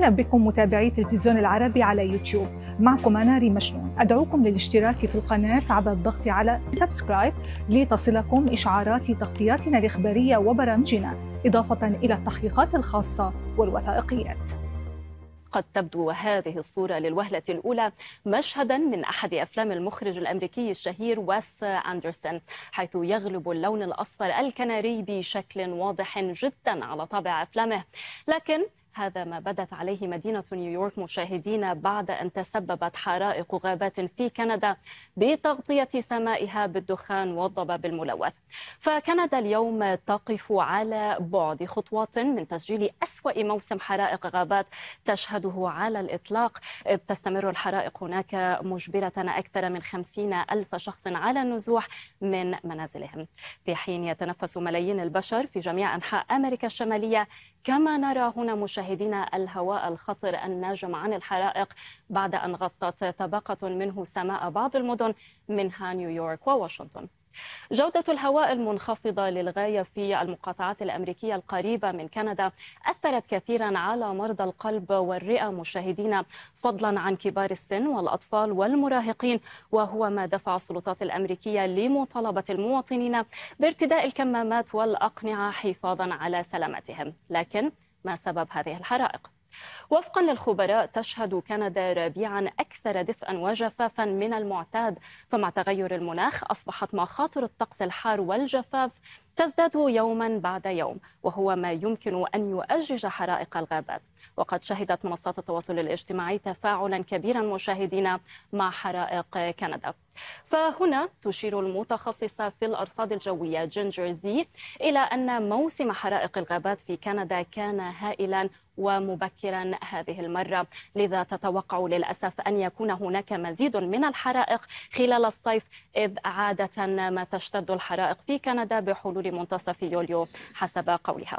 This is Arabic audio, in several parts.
أهلا بكم متابعي تلفزيون العربي على يوتيوب معكم أنا ريم مشنون أدعوكم للاشتراك في القناة عبر الضغط على سبسكرايب لتصلكم إشعارات تغطياتنا الإخبارية وبرامجنا إضافة إلى التحقيقات الخاصة والوثائقيات قد تبدو هذه الصورة للوهلة الأولى مشهدا من أحد أفلام المخرج الأمريكي الشهير واس أندرسون حيث يغلب اللون الأصفر الكناري بشكل واضح جدا على طابع أفلامه لكن هذا ما بدت عليه مدينة نيويورك مشاهدين بعد أن تسببت حرائق غابات في كندا بتغطية سمائها بالدخان والضباب الملوث فكندا اليوم تقف على بعد خطوات من تسجيل أسوأ موسم حرائق غابات تشهده على الإطلاق إذ تستمر الحرائق هناك مجبرة أكثر من خمسين ألف شخص على النزوح من منازلهم في حين يتنفس ملايين البشر في جميع أنحاء أمريكا الشمالية كما نرى هنا مشاهدينا الهواء الخطر الناجم عن الحرائق بعد أن غطت طبقة منه سماء بعض المدن منها نيويورك وواشنطن جودة الهواء المنخفضة للغاية في المقاطعات الأمريكية القريبة من كندا أثرت كثيرا على مرضى القلب والرئة مشاهدينا فضلا عن كبار السن والأطفال والمراهقين وهو ما دفع السلطات الأمريكية لمطالبة المواطنين بارتداء الكمامات والأقنعة حفاظا على سلامتهم لكن ما سبب هذه الحرائق؟ وفقا للخبراء تشهد كندا ربيعا أكثر دفئا وجفافا من المعتاد فمع تغير المناخ أصبحت مخاطر الطقس الحار والجفاف تزداد يوما بعد يوم وهو ما يمكن أن يؤجج حرائق الغابات وقد شهدت منصات التواصل الاجتماعي تفاعلا كبيرا مشاهدينا مع حرائق كندا فهنا تشير المتخصصة في الأرصاد الجوية جينجر زي إلى أن موسم حرائق الغابات في كندا كان هائلا ومبكرا هذه المرة لذا تتوقع للأسف أن يكون هناك مزيد من الحرائق خلال الصيف إذ عادة ما تشتد الحرائق في كندا بحلول منتصف يوليو حسب قولها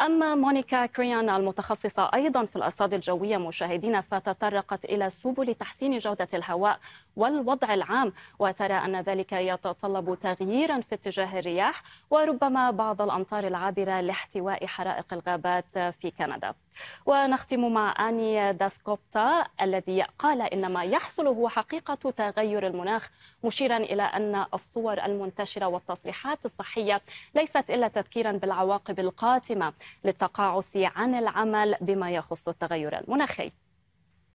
أما مونيكا كريان المتخصصة أيضا في الأرصاد الجوية مشاهدين فتطرقت إلى سبل تحسين جودة الهواء والوضع العام وترى أن ذلك يتطلب تغييرا في اتجاه الرياح وربما بعض الأمطار العابرة لاحتواء حرائق الغابات في كندا ونختم مع آني داسكوبتا الذي قال إن ما يحصل هو حقيقة تغير المناخ مشيرا إلى أن الصور المنتشرة والتصريحات الصحية ليست إلا تذكيرا بالعواقب القاتمة للتقاعس عن العمل بما يخص التغير المناخي